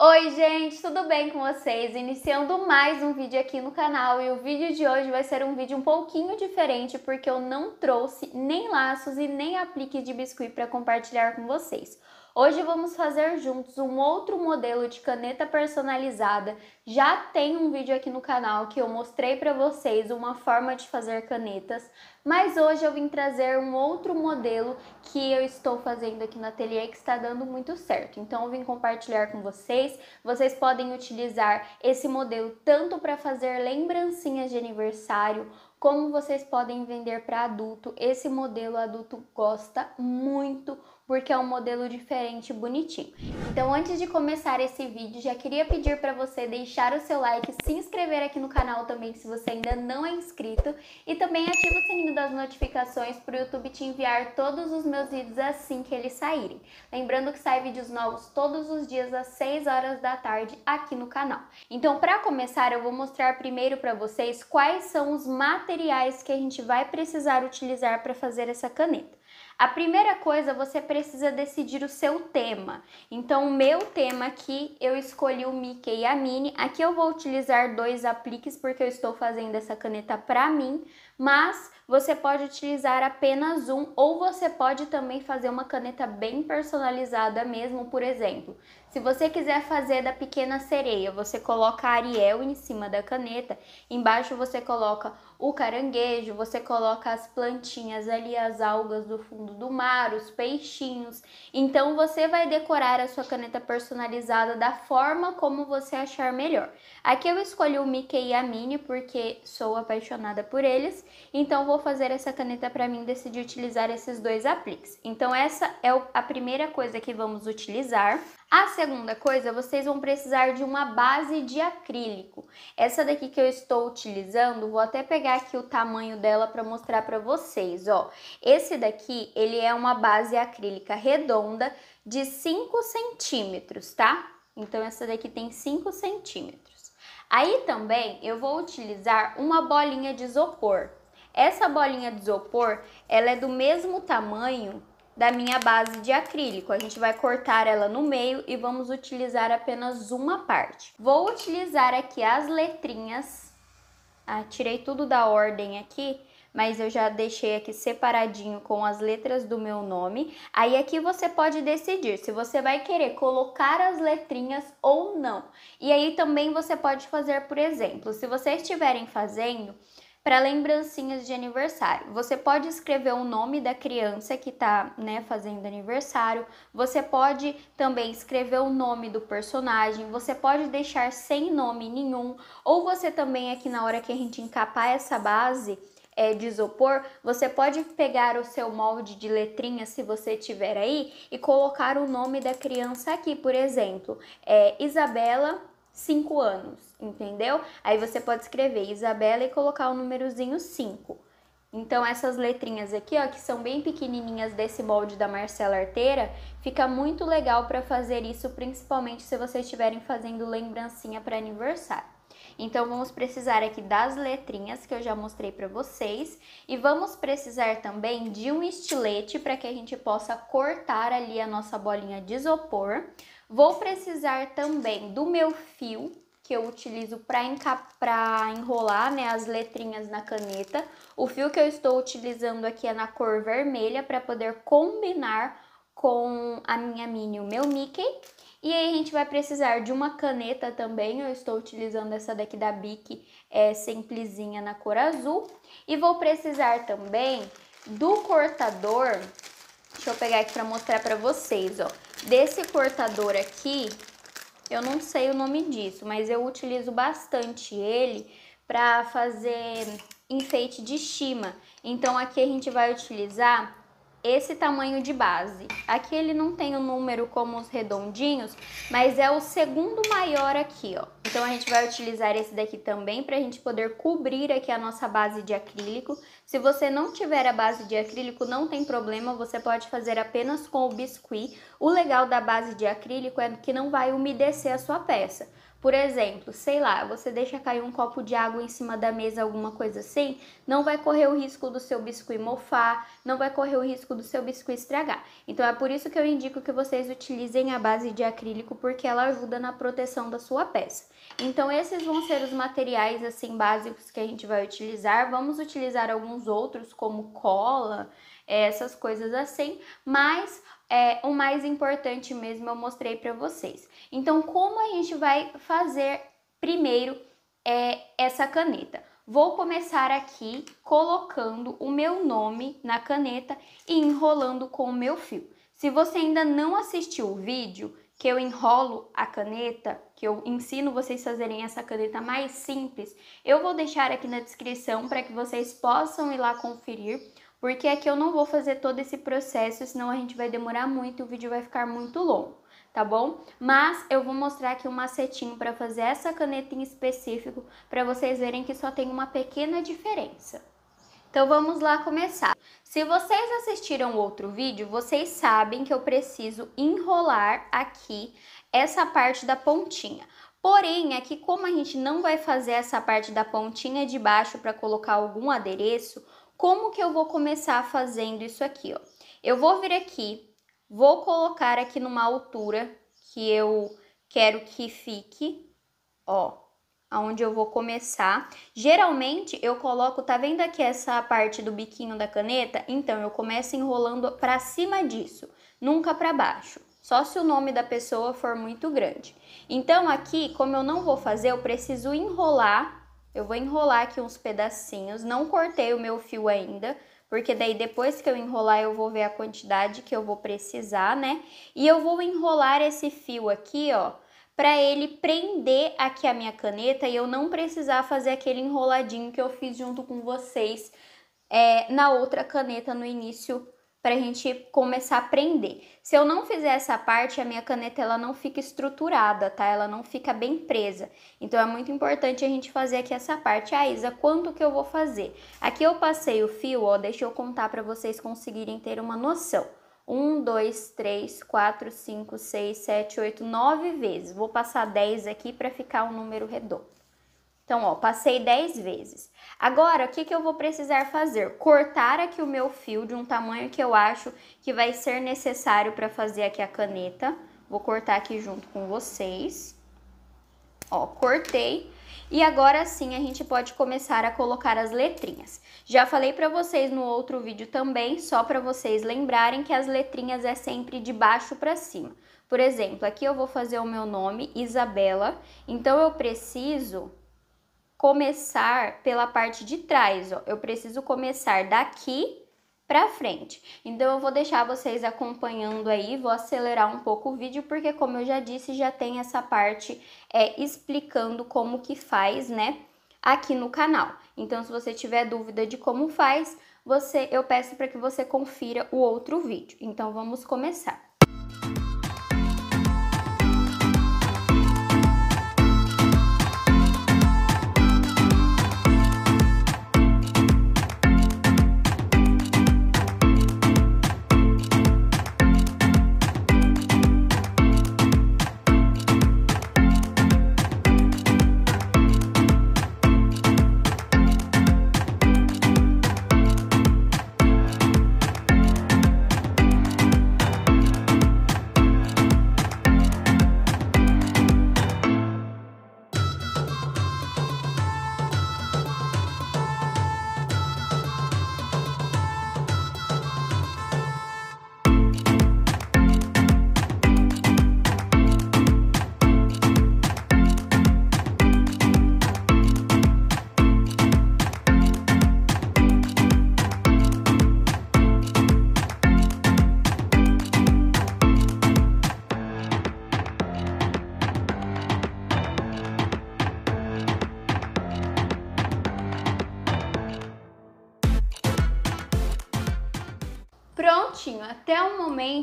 Oi gente, tudo bem com vocês? Iniciando mais um vídeo aqui no canal e o vídeo de hoje vai ser um vídeo um pouquinho diferente porque eu não trouxe nem laços e nem aplique de biscuit para compartilhar com vocês. Hoje vamos fazer juntos um outro modelo de caneta personalizada. Já tem um vídeo aqui no canal que eu mostrei para vocês uma forma de fazer canetas, mas hoje eu vim trazer um outro modelo que eu estou fazendo aqui no ateliê que está dando muito certo. Então eu vim compartilhar com vocês. Vocês podem utilizar esse modelo tanto para fazer lembrancinhas de aniversário como vocês podem vender para adulto. Esse modelo adulto gosta muito, porque é um modelo diferente e bonitinho. Então, antes de começar esse vídeo, já queria pedir para você deixar o seu like, se inscrever aqui no canal também se você ainda não é inscrito e também ativa o sininho das notificações para o YouTube te enviar todos os meus vídeos assim que eles saírem. Lembrando que sai vídeos novos todos os dias às 6 horas da tarde aqui no canal. Então, para começar, eu vou mostrar primeiro para vocês quais são os materiais que a gente vai precisar utilizar para fazer essa caneta. A primeira coisa, você precisa decidir o seu tema. Então, o meu tema aqui, eu escolhi o Mickey e a Minnie. Aqui eu vou utilizar dois apliques, porque eu estou fazendo essa caneta para mim, mas você pode utilizar apenas um, ou você pode também fazer uma caneta bem personalizada mesmo, por exemplo. Se você quiser fazer da pequena sereia, você coloca Ariel em cima da caneta, embaixo você coloca o caranguejo, você coloca as plantinhas ali, as algas do fundo do mar, os peixinhos. Então você vai decorar a sua caneta personalizada da forma como você achar melhor. Aqui eu escolhi o Mickey e a Minnie porque sou apaixonada por eles, então vou fazer essa caneta para mim decidir utilizar esses dois apliques. Então essa é a primeira coisa que vamos utilizar. A segunda coisa, vocês vão precisar de uma base de acrílico. Essa daqui que eu estou utilizando, vou até pegar pegar aqui o tamanho dela para mostrar para vocês, ó. Esse daqui, ele é uma base acrílica redonda de 5 centímetros, tá? Então, essa daqui tem 5 centímetros. Aí também eu vou utilizar uma bolinha de isopor. Essa bolinha de isopor, ela é do mesmo tamanho da minha base de acrílico. A gente vai cortar ela no meio e vamos utilizar apenas uma parte. Vou utilizar aqui as letrinhas ah, tirei tudo da ordem aqui, mas eu já deixei aqui separadinho com as letras do meu nome. Aí aqui você pode decidir se você vai querer colocar as letrinhas ou não. E aí também você pode fazer, por exemplo, se vocês estiverem fazendo para lembrancinhas de aniversário. Você pode escrever o nome da criança que está né, fazendo aniversário, você pode também escrever o nome do personagem, você pode deixar sem nome nenhum, ou você também aqui na hora que a gente encapar essa base é, de isopor, você pode pegar o seu molde de letrinha, se você tiver aí, e colocar o nome da criança aqui, por exemplo, é, Isabela 5 anos, entendeu? Aí você pode escrever Isabela e colocar o númerozinho 5. Então essas letrinhas aqui, ó, que são bem pequenininhas desse molde da Marcela Arteira, fica muito legal para fazer isso, principalmente se vocês estiverem fazendo lembrancinha para aniversário. Então vamos precisar aqui das letrinhas que eu já mostrei para vocês e vamos precisar também de um estilete para que a gente possa cortar ali a nossa bolinha de isopor Vou precisar também do meu fio, que eu utilizo para enrolar né, as letrinhas na caneta. O fio que eu estou utilizando aqui é na cor vermelha para poder combinar com a minha mini e o meu Mickey. E aí a gente vai precisar de uma caneta também, eu estou utilizando essa daqui da Bic, é simplesinha na cor azul. E vou precisar também do cortador, deixa eu pegar aqui para mostrar para vocês, ó. Desse cortador aqui, eu não sei o nome disso, mas eu utilizo bastante ele para fazer enfeite de shima. Então aqui a gente vai utilizar esse tamanho de base. Aqui ele não tem o um número como os redondinhos, mas é o segundo maior aqui, ó. Então a gente vai utilizar esse daqui também para a gente poder cobrir aqui a nossa base de acrílico. Se você não tiver a base de acrílico, não tem problema, você pode fazer apenas com o biscuit. O legal da base de acrílico é que não vai umedecer a sua peça. Por exemplo, sei lá, você deixa cair um copo de água em cima da mesa, alguma coisa assim, não vai correr o risco do seu biscuit mofar, não vai correr o risco do seu biscuit estragar. Então é por isso que eu indico que vocês utilizem a base de acrílico porque ela ajuda na proteção da sua peça. Então esses vão ser os materiais assim básicos que a gente vai utilizar. Vamos utilizar alguns outros como cola, eh, essas coisas assim, mas é, o mais importante mesmo eu mostrei para vocês. Então, como a gente vai fazer primeiro é, essa caneta? Vou começar aqui colocando o meu nome na caneta e enrolando com o meu fio. Se você ainda não assistiu o vídeo que eu enrolo a caneta, que eu ensino vocês a fazerem essa caneta mais simples, eu vou deixar aqui na descrição para que vocês possam ir lá conferir. Porque aqui é eu não vou fazer todo esse processo, senão a gente vai demorar muito e o vídeo vai ficar muito longo, tá bom? Mas eu vou mostrar aqui um macetinho para fazer essa caneta em específico, para vocês verem que só tem uma pequena diferença. Então vamos lá começar. Se vocês assistiram outro vídeo, vocês sabem que eu preciso enrolar aqui essa parte da pontinha. Porém, aqui é como a gente não vai fazer essa parte da pontinha de baixo para colocar algum adereço, como que eu vou começar fazendo isso aqui, ó? Eu vou vir aqui, vou colocar aqui numa altura que eu quero que fique, ó, aonde eu vou começar. Geralmente eu coloco, tá vendo aqui essa parte do biquinho da caneta? Então eu começo enrolando para cima disso, nunca para baixo. Só se o nome da pessoa for muito grande. Então aqui, como eu não vou fazer, eu preciso enrolar eu vou enrolar aqui uns pedacinhos, não cortei o meu fio ainda, porque daí depois que eu enrolar eu vou ver a quantidade que eu vou precisar, né? E eu vou enrolar esse fio aqui, ó, para ele prender aqui a minha caneta e eu não precisar fazer aquele enroladinho que eu fiz junto com vocês é, na outra caneta no início para a gente começar a aprender. Se eu não fizer essa parte, a minha caneta ela não fica estruturada, tá? Ela não fica bem presa. Então é muito importante a gente fazer aqui essa parte. Ah, Isa, quanto que eu vou fazer? Aqui eu passei o fio, ó, deixa eu contar para vocês conseguirem ter uma noção. 1, 2, 3, 4, 5, 6, 7, 8, 9 vezes. Vou passar 10 aqui para ficar um número redondo. Então, ó, passei 10 vezes. Agora, o que, que eu vou precisar fazer? Cortar aqui o meu fio de um tamanho que eu acho que vai ser necessário para fazer aqui a caneta. Vou cortar aqui junto com vocês. Ó, cortei. E agora sim a gente pode começar a colocar as letrinhas. Já falei para vocês no outro vídeo também, só para vocês lembrarem que as letrinhas é sempre de baixo para cima. Por exemplo, aqui eu vou fazer o meu nome, Isabela, então eu preciso começar pela parte de trás, ó. Eu preciso começar daqui para frente. Então eu vou deixar vocês acompanhando aí, vou acelerar um pouco o vídeo porque como eu já disse, já tem essa parte é explicando como que faz, né, aqui no canal. Então se você tiver dúvida de como faz, você eu peço para que você confira o outro vídeo. Então vamos começar.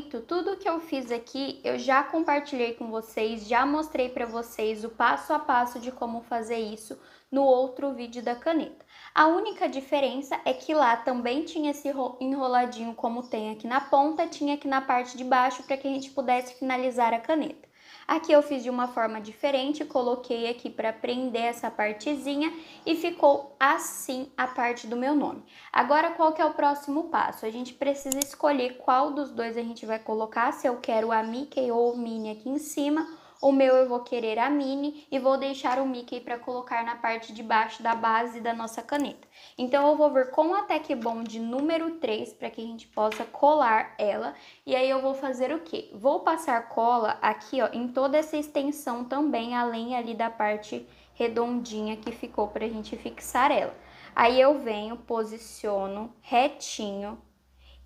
momento, tudo que eu fiz aqui eu já compartilhei com vocês, já mostrei para vocês o passo a passo de como fazer isso no outro vídeo da caneta. A única diferença é que lá também tinha esse enroladinho como tem aqui na ponta, tinha aqui na parte de baixo para que a gente pudesse finalizar a caneta. Aqui eu fiz de uma forma diferente, coloquei aqui para prender essa partezinha e ficou assim a parte do meu nome. Agora, qual que é o próximo passo? A gente precisa escolher qual dos dois a gente vai colocar, se eu quero a Mickey ou o Minnie aqui em cima o meu eu vou querer a mini e vou deixar o Mickey para colocar na parte de baixo da base da nossa caneta. Então eu vou vir com a Tech Bond número 3 para que a gente possa colar ela. E aí eu vou fazer o quê? Vou passar cola aqui, ó, em toda essa extensão também, além ali da parte redondinha que ficou para a gente fixar ela. Aí eu venho, posiciono retinho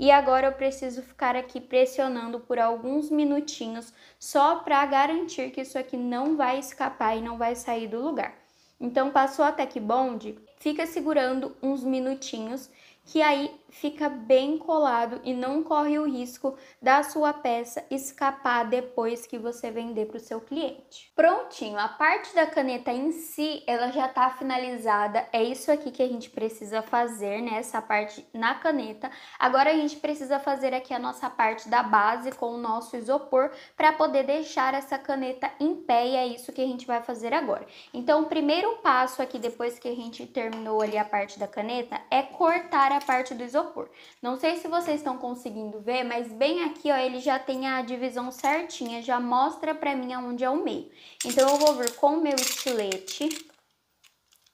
e agora eu preciso ficar aqui pressionando por alguns minutinhos só para garantir que isso aqui não vai escapar e não vai sair do lugar. Então passou até que bonde, fica segurando uns minutinhos que aí fica bem colado e não corre o risco da sua peça escapar depois que você vender para o seu cliente. Prontinho, a parte da caneta em si, ela já está finalizada. É isso aqui que a gente precisa fazer, né? Essa parte na caneta. Agora a gente precisa fazer aqui a nossa parte da base com o nosso isopor para poder deixar essa caneta em pé e é isso que a gente vai fazer agora. Então, o primeiro passo aqui depois que a gente terminou ali a parte da caneta é cortar a parte do isopor isopor. Não sei se vocês estão conseguindo ver, mas bem aqui, ó, ele já tem a divisão certinha, já mostra pra mim aonde é o meio. Então, eu vou vir com o meu estilete,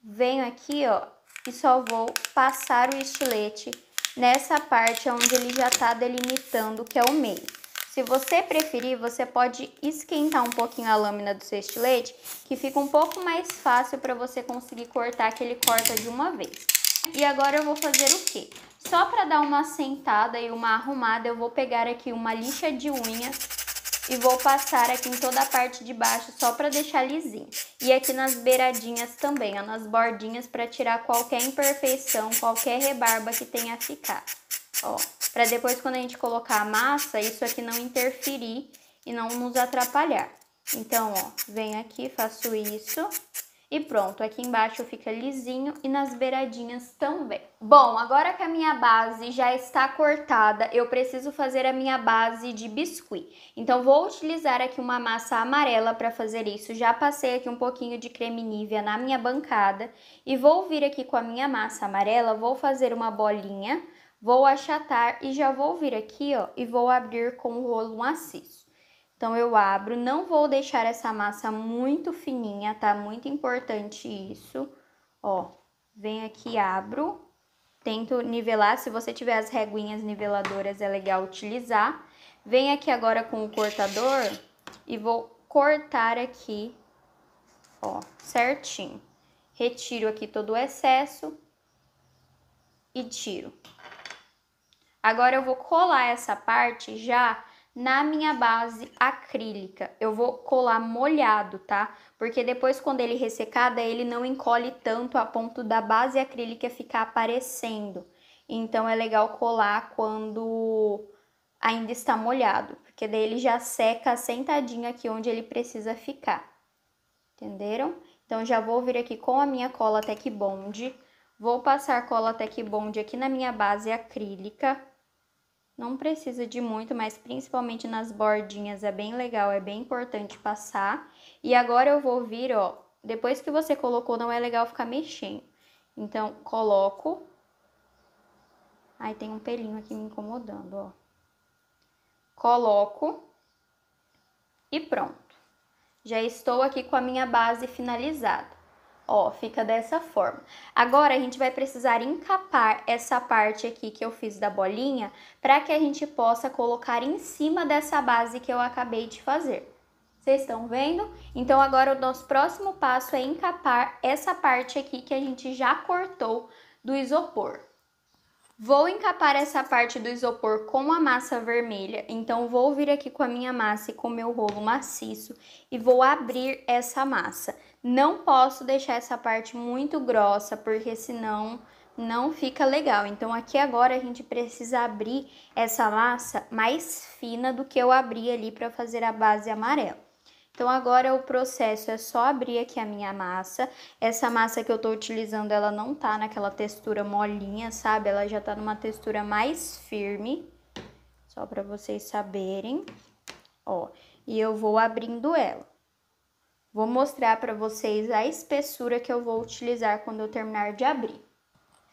venho aqui, ó, e só vou passar o estilete nessa parte onde ele já tá delimitando que é o meio. Se você preferir, você pode esquentar um pouquinho a lâmina do seu estilete, que fica um pouco mais fácil para você conseguir cortar, que ele corta de uma vez. E agora eu vou fazer o quê? Só para dar uma sentada e uma arrumada, eu vou pegar aqui uma lixa de unha e vou passar aqui em toda a parte de baixo só para deixar lisinho. E aqui nas beiradinhas também, ó, nas bordinhas para tirar qualquer imperfeição, qualquer rebarba que tenha ficado. Ó, para depois quando a gente colocar a massa, isso aqui não interferir e não nos atrapalhar. Então, ó, venho aqui, faço isso. E pronto, aqui embaixo fica lisinho e nas beiradinhas também. Bom, agora que a minha base já está cortada, eu preciso fazer a minha base de biscuit. Então vou utilizar aqui uma massa amarela para fazer isso. Já passei aqui um pouquinho de creme Nivea na minha bancada e vou vir aqui com a minha massa amarela, vou fazer uma bolinha, vou achatar e já vou vir aqui, ó, e vou abrir com o rolo maciço. Então, eu abro, não vou deixar essa massa muito fininha, tá? Muito importante isso. Ó, vem aqui, abro, tento nivelar. Se você tiver as reguinhas niveladoras, é legal utilizar. Venho aqui agora com o cortador e vou cortar aqui, ó, certinho. Retiro aqui todo o excesso e tiro. Agora eu vou colar essa parte já na minha base acrílica. Eu vou colar molhado, tá? Porque depois quando ele ressecar, ele não encolhe tanto a ponto da base acrílica ficar aparecendo. Então é legal colar quando ainda está molhado, porque daí ele já seca sentadinho aqui onde ele precisa ficar. Entenderam? Então já vou vir aqui com a minha cola Tech Bond, vou passar cola Tech Bond aqui na minha base acrílica. Não precisa de muito, mas principalmente nas bordinhas é bem legal, é bem importante passar. E agora eu vou vir, ó, depois que você colocou, não é legal ficar mexendo. Então, coloco. Aí tem um pelinho aqui me incomodando, ó. Coloco. E pronto. Já estou aqui com a minha base finalizada. Ó, fica dessa forma. Agora, a gente vai precisar encapar essa parte aqui que eu fiz da bolinha para que a gente possa colocar em cima dessa base que eu acabei de fazer. Vocês estão vendo? Então, agora o nosso próximo passo é encapar essa parte aqui que a gente já cortou do isopor. Vou encapar essa parte do isopor com a massa vermelha, então vou vir aqui com a minha massa e com o meu rolo maciço e vou abrir essa massa. Não posso deixar essa parte muito grossa, porque senão não fica legal. Então, aqui agora a gente precisa abrir essa massa mais fina do que eu abri ali para fazer a base amarela. Então, agora o processo é só abrir aqui a minha massa. Essa massa que eu tô utilizando, ela não tá naquela textura molinha, sabe? Ela já tá numa textura mais firme, só para vocês saberem. Ó, e eu vou abrindo ela. Vou mostrar para vocês a espessura que eu vou utilizar quando eu terminar de abrir.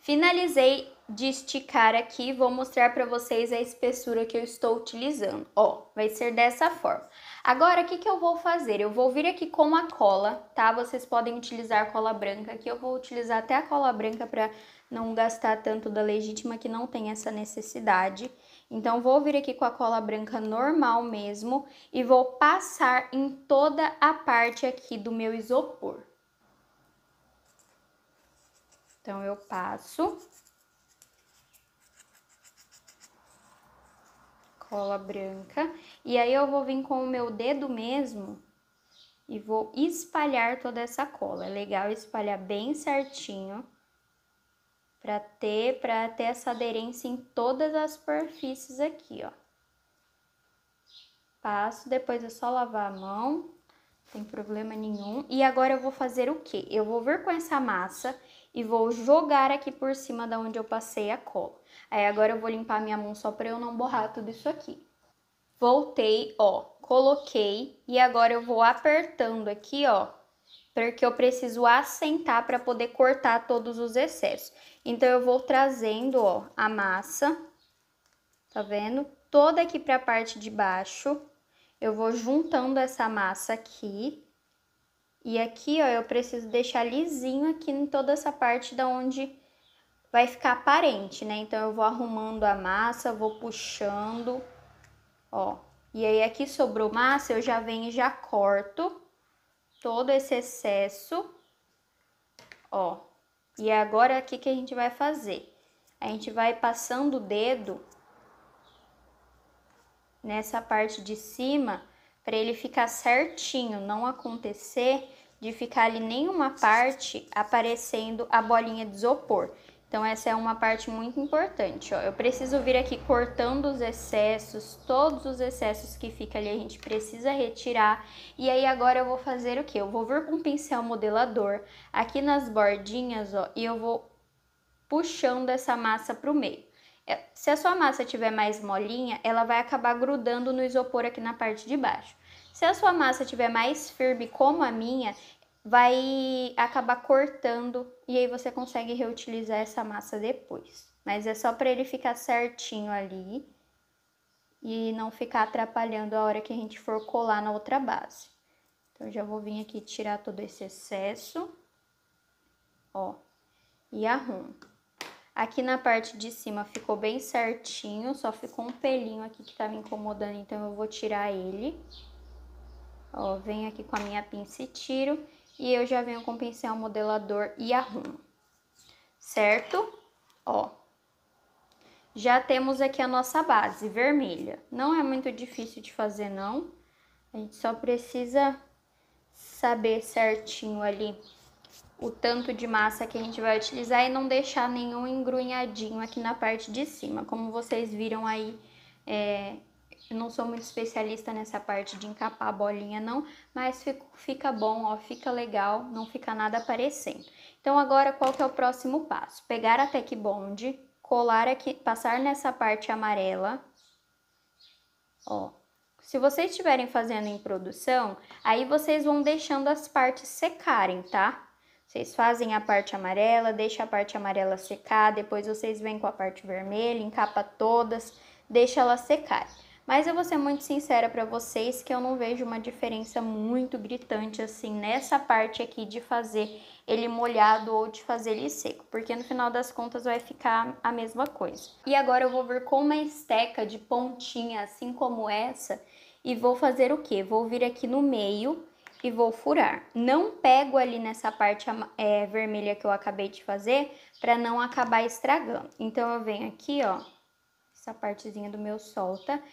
Finalizei de esticar aqui, vou mostrar para vocês a espessura que eu estou utilizando. Ó, vai ser dessa forma. Agora, o que, que eu vou fazer? Eu vou vir aqui com a cola, tá? Vocês podem utilizar cola branca aqui, eu vou utilizar até a cola branca para não gastar tanto da legítima, que não tem essa necessidade. Então, vou vir aqui com a cola branca normal mesmo e vou passar em toda a parte aqui do meu isopor. Então, eu passo. Cola branca. E aí, eu vou vir com o meu dedo mesmo e vou espalhar toda essa cola. É legal espalhar bem certinho para ter, para ter essa aderência em todas as superfícies aqui, ó. Passo, depois é só lavar a mão, não tem problema nenhum. E agora eu vou fazer o quê? Eu vou vir com essa massa e vou jogar aqui por cima da onde eu passei a cola. Aí agora eu vou limpar minha mão só para eu não borrar tudo isso aqui. Voltei, ó, coloquei e agora eu vou apertando aqui, ó, porque eu preciso assentar para poder cortar todos os excessos. Então, eu vou trazendo, ó, a massa, tá vendo? Toda aqui para a parte de baixo, eu vou juntando essa massa aqui. E aqui, ó, eu preciso deixar lisinho aqui em toda essa parte da onde vai ficar aparente, né? Então, eu vou arrumando a massa, vou puxando, ó. E aí, aqui sobrou massa, eu já venho e já corto todo esse excesso, ó. E é agora aqui que a gente vai fazer. A gente vai passando o dedo nessa parte de cima para ele ficar certinho, não acontecer de ficar ali nenhuma parte aparecendo a bolinha de isopor. Então essa é uma parte muito importante, ó. Eu preciso vir aqui cortando os excessos, todos os excessos que fica ali a gente precisa retirar. E aí agora eu vou fazer o que? Eu vou vir com um pincel modelador aqui nas bordinhas, ó, e eu vou puxando essa massa para o meio. É, se a sua massa tiver mais molinha, ela vai acabar grudando no isopor aqui na parte de baixo. Se a sua massa tiver mais firme como a minha, vai acabar cortando e aí você consegue reutilizar essa massa depois. Mas é só para ele ficar certinho ali e não ficar atrapalhando a hora que a gente for colar na outra base. Então, já vou vir aqui tirar todo esse excesso, ó, e arrumo. Aqui na parte de cima ficou bem certinho, só ficou um pelinho aqui que estava incomodando, então eu vou tirar ele. Ó, venho aqui com a minha pinça e tiro e eu já venho com o pincel modelador e arrumo, certo? Ó, já temos aqui a nossa base vermelha. Não é muito difícil de fazer, não. A gente só precisa saber certinho ali o tanto de massa que a gente vai utilizar e não deixar nenhum engrunhadinho aqui na parte de cima. Como vocês viram aí, é, eu não sou muito especialista nessa parte de encapar a bolinha não, mas fica bom, ó, fica legal, não fica nada aparecendo. Então agora qual que é o próximo passo? Pegar a Tech bond, colar aqui, passar nessa parte amarela, ó. Se vocês estiverem fazendo em produção, aí vocês vão deixando as partes secarem, tá? Vocês fazem a parte amarela, deixa a parte amarela secar, depois vocês vêm com a parte vermelha, encapa todas, deixa ela secar. Mas eu vou ser muito sincera para vocês que eu não vejo uma diferença muito gritante assim nessa parte aqui de fazer ele molhado ou de fazer ele seco, porque no final das contas vai ficar a mesma coisa. E agora eu vou vir com uma esteca de pontinha assim como essa e vou fazer o que? Vou vir aqui no meio e vou furar. Não pego ali nessa parte é, vermelha que eu acabei de fazer para não acabar estragando. Então eu venho aqui, ó, essa partezinha do meu solta.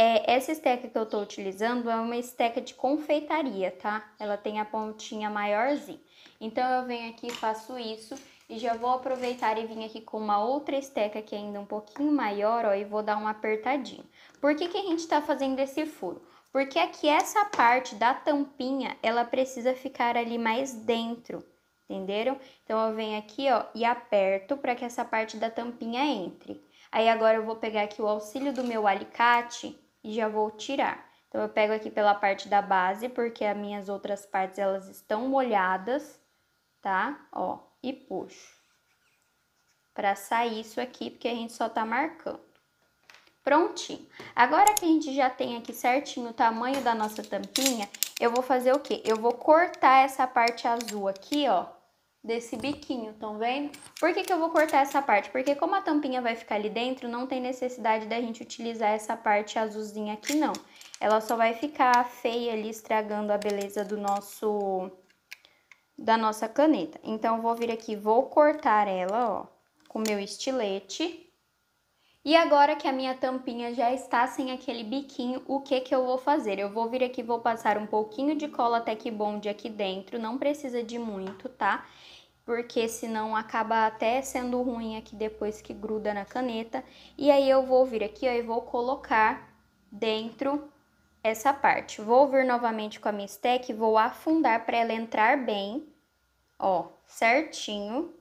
É, essa esteca que eu estou utilizando é uma esteca de confeitaria, tá? Ela tem a pontinha maiorzinha. Então, eu venho aqui, faço isso e já vou aproveitar e vir aqui com uma outra esteca que é ainda um pouquinho maior, ó, e vou dar um apertadinho. Por que que a gente tá fazendo esse furo? Porque aqui essa parte da tampinha, ela precisa ficar ali mais dentro, entenderam? Então, eu venho aqui, ó, e aperto para que essa parte da tampinha entre. Aí, agora eu vou pegar aqui o auxílio do meu alicate e já vou tirar. Então, eu pego aqui pela parte da base, porque as minhas outras partes, elas estão molhadas, tá? Ó, e puxo. Pra sair isso aqui, porque a gente só tá marcando. Prontinho. Agora que a gente já tem aqui certinho o tamanho da nossa tampinha, eu vou fazer o quê? Eu vou cortar essa parte azul aqui, ó, desse biquinho, estão vendo? Por que, que eu vou cortar essa parte? Porque como a tampinha vai ficar ali dentro, não tem necessidade da gente utilizar essa parte azulzinha aqui, não. Ela só vai ficar feia ali, estragando a beleza do nosso... da nossa caneta. Então, vou vir aqui, vou cortar ela, ó, com o meu estilete. E agora que a minha tampinha já está sem aquele biquinho, o que que eu vou fazer? Eu vou vir aqui, vou passar um pouquinho de cola Tech Bond aqui dentro, não precisa de muito, tá? Porque senão acaba até sendo ruim aqui depois que gruda na caneta. E aí eu vou vir aqui ó, e vou colocar dentro essa parte. Vou vir novamente com a minha stack, vou afundar para ela entrar bem, ó, certinho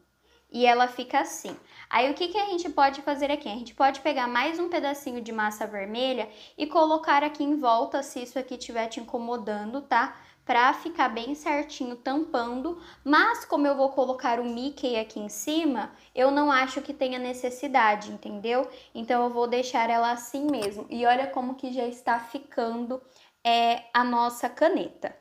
e ela fica assim. Aí o que, que a gente pode fazer aqui? A gente pode pegar mais um pedacinho de massa vermelha e colocar aqui em volta, se isso aqui estiver te incomodando, tá? Pra ficar bem certinho, tampando. Mas como eu vou colocar o Mickey aqui em cima, eu não acho que tenha necessidade, entendeu? Então eu vou deixar ela assim mesmo. E olha como que já está ficando é, a nossa caneta.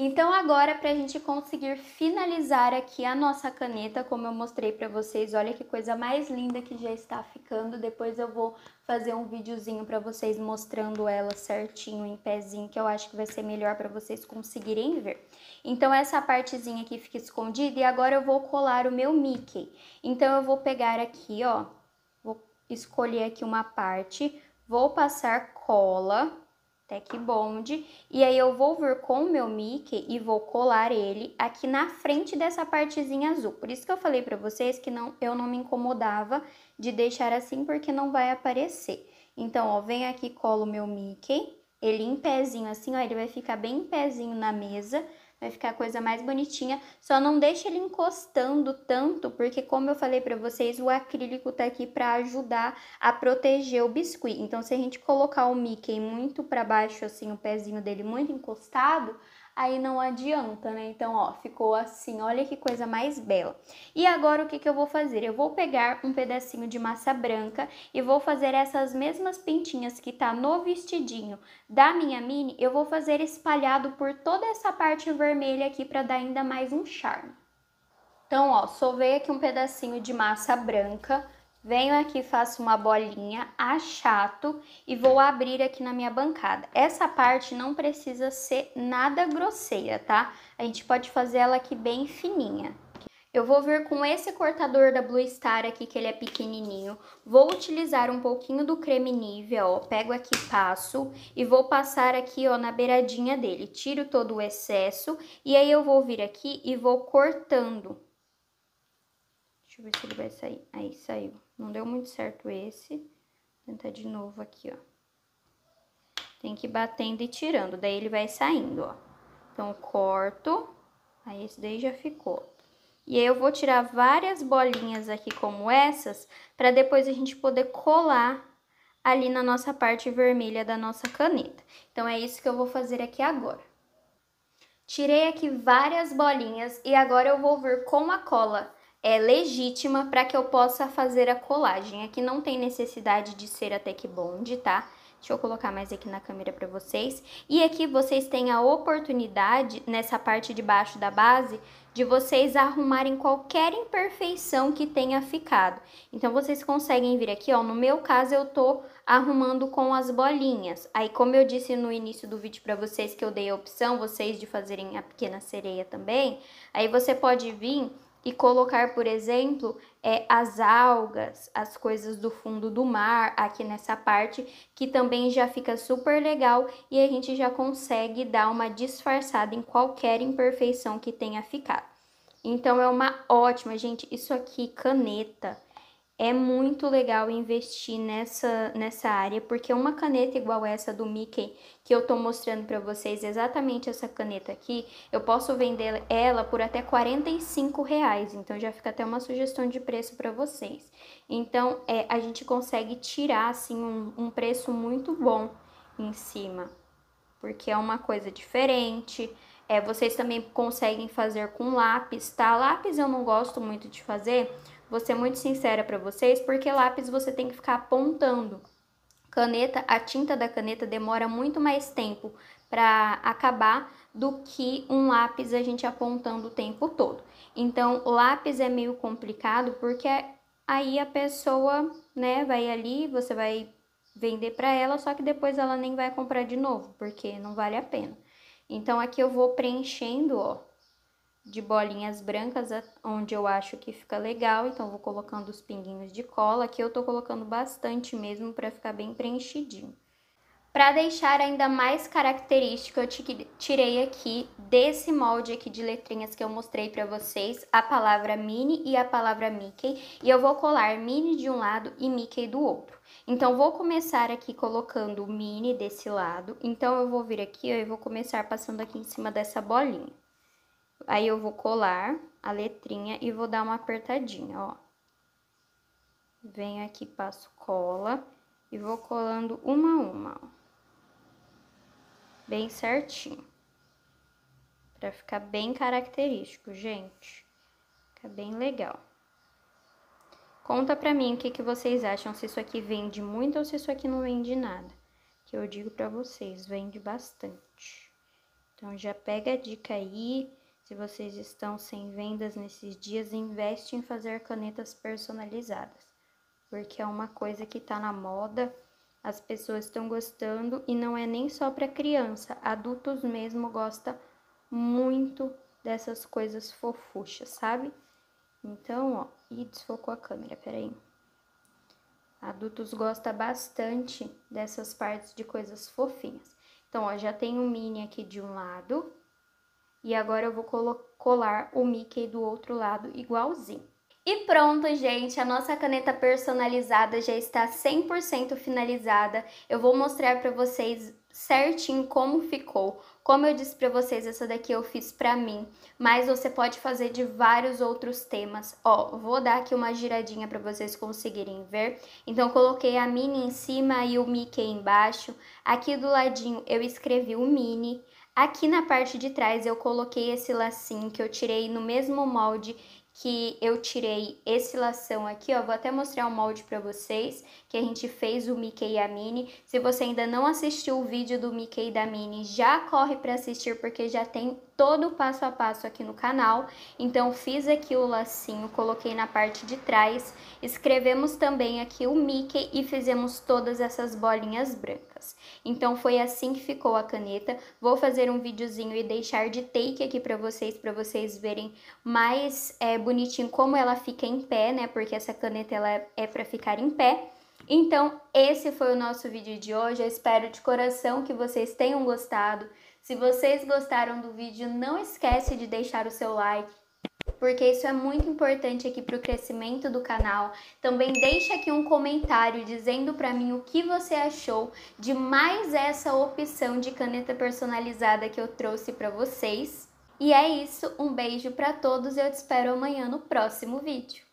Então agora para a gente conseguir finalizar aqui a nossa caneta, como eu mostrei para vocês, olha que coisa mais linda que já está ficando. Depois eu vou fazer um videozinho para vocês mostrando ela certinho em pezinho, que eu acho que vai ser melhor para vocês conseguirem ver. Então essa partezinha aqui fica escondida e agora eu vou colar o meu Mickey. Então eu vou pegar aqui, ó, vou escolher aqui uma parte, vou passar cola Tech Bond. E aí eu vou vir com o meu Mickey e vou colar ele aqui na frente dessa partezinha azul. Por isso que eu falei pra vocês que não, eu não me incomodava de deixar assim, porque não vai aparecer. Então, ó, vem aqui, colo o meu Mickey, ele em pezinho assim, ó, ele vai ficar bem em pezinho na mesa vai ficar a coisa mais bonitinha. Só não deixa ele encostando tanto, porque como eu falei para vocês, o acrílico tá aqui para ajudar a proteger o biscuit. Então se a gente colocar o Mickey muito para baixo assim, o pezinho dele muito encostado, aí não adianta, né? Então, ó, ficou assim, olha que coisa mais bela. E agora o que, que eu vou fazer? Eu vou pegar um pedacinho de massa branca e vou fazer essas mesmas pintinhas que tá no vestidinho da minha mini, eu vou fazer espalhado por toda essa parte vermelha aqui para dar ainda mais um charme. Então, ó, sovei aqui um pedacinho de massa branca, Venho aqui, faço uma bolinha, achato e vou abrir aqui na minha bancada. Essa parte não precisa ser nada grosseira, tá? A gente pode fazer ela aqui bem fininha. Eu vou vir com esse cortador da Blue Star aqui, que ele é pequenininho. Vou utilizar um pouquinho do creme nível, ó. Pego aqui, passo e vou passar aqui, ó, na beiradinha dele. Tiro todo o excesso e aí eu vou vir aqui e vou cortando. Deixa eu ver se ele vai sair. Aí, saiu. Não deu muito certo esse. tentar de novo aqui, ó. Tem que ir batendo e tirando, daí ele vai saindo, ó. Então, corto, aí esse daí já ficou. E aí eu vou tirar várias bolinhas aqui como essas, para depois a gente poder colar ali na nossa parte vermelha da nossa caneta. Então, é isso que eu vou fazer aqui agora. Tirei aqui várias bolinhas e agora eu vou vir com a cola é legítima para que eu possa fazer a colagem. Aqui não tem necessidade de ser até que bonde, tá? Deixa eu colocar mais aqui na câmera para vocês. E aqui vocês têm a oportunidade, nessa parte de baixo da base, de vocês arrumarem qualquer imperfeição que tenha ficado. Então, vocês conseguem vir aqui, ó, no meu caso eu tô arrumando com as bolinhas. Aí, como eu disse no início do vídeo para vocês que eu dei a opção, vocês de fazerem a pequena sereia também, aí você pode vir e colocar, por exemplo, é, as algas, as coisas do fundo do mar aqui nessa parte, que também já fica super legal e a gente já consegue dar uma disfarçada em qualquer imperfeição que tenha ficado. Então é uma ótima, gente, isso aqui, caneta é muito legal investir nessa, nessa área, porque uma caneta igual essa do Mickey, que eu tô mostrando para vocês, exatamente essa caneta aqui, eu posso vender ela por até 45 reais, então já fica até uma sugestão de preço para vocês. Então, é, a gente consegue tirar, assim, um, um preço muito bom em cima, porque é uma coisa diferente, é, vocês também conseguem fazer com lápis, tá? Lápis eu não gosto muito de fazer, Vou ser muito sincera para vocês, porque lápis você tem que ficar apontando. Caneta, a tinta da caneta demora muito mais tempo para acabar do que um lápis a gente apontando o tempo todo. Então, lápis é meio complicado porque aí a pessoa, né, vai ali, você vai vender para ela, só que depois ela nem vai comprar de novo, porque não vale a pena. Então, aqui eu vou preenchendo, ó, de bolinhas brancas, é onde eu acho que fica legal, então vou colocando os pinguinhos de cola, aqui eu tô colocando bastante mesmo para ficar bem preenchidinho. Para deixar ainda mais característica, eu tirei aqui desse molde aqui de letrinhas que eu mostrei para vocês a palavra mini e a palavra Mickey, e eu vou colar mini de um lado e Mickey do outro. Então, vou começar aqui colocando o mini desse lado, então eu vou vir aqui e vou começar passando aqui em cima dessa bolinha. Aí eu vou colar a letrinha e vou dar uma apertadinha, ó. Venho aqui, passo cola e vou colando uma a uma, ó. Bem certinho. Pra ficar bem característico, gente. Fica bem legal. Conta pra mim o que, que vocês acham, se isso aqui vende muito ou se isso aqui não vende nada. Que eu digo pra vocês, vende bastante. Então, já pega a dica aí, se vocês estão sem vendas nesses dias, investe em fazer canetas personalizadas, porque é uma coisa que está na moda, as pessoas estão gostando e não é nem só para criança, adultos mesmo gostam muito dessas coisas fofuchas, sabe? Então, ó, e desfocou a câmera, peraí. Adultos gostam bastante dessas partes de coisas fofinhas. Então, ó, já tem um mini aqui de um lado, e agora eu vou colar o Mickey do outro lado igualzinho. E pronto, gente, a nossa caneta personalizada já está 100% finalizada. Eu vou mostrar para vocês certinho como ficou. Como eu disse para vocês, essa daqui eu fiz para mim, mas você pode fazer de vários outros temas. Ó, vou dar aqui uma giradinha para vocês conseguirem ver. Então, coloquei a mini em cima e o Mickey embaixo. Aqui do ladinho eu escrevi o mini. Aqui na parte de trás eu coloquei esse lacinho que eu tirei no mesmo molde que eu tirei esse lação aqui, ó, vou até mostrar o molde para vocês, que a gente fez o Mickey e a Minnie. Se você ainda não assistiu o vídeo do Mickey e da Minnie, já corre para assistir, porque já tem todo o passo a passo aqui no canal. Então, fiz aqui o lacinho, coloquei na parte de trás, escrevemos também aqui o Mickey e fizemos todas essas bolinhas brancas. Então foi assim que ficou a caneta. Vou fazer um videozinho e deixar de take aqui para vocês, para vocês verem mais é, bonitinho como ela fica em pé, né? Porque essa caneta ela é para ficar em pé. Então, esse foi o nosso vídeo de hoje. Eu espero de coração que vocês tenham gostado. Se vocês gostaram do vídeo, não esquece de deixar o seu like, porque isso é muito importante aqui para o crescimento do canal. Também deixa aqui um comentário dizendo para mim o que você achou de mais essa opção de caneta personalizada que eu trouxe para vocês. E é isso, um beijo para todos e eu te espero amanhã no próximo vídeo.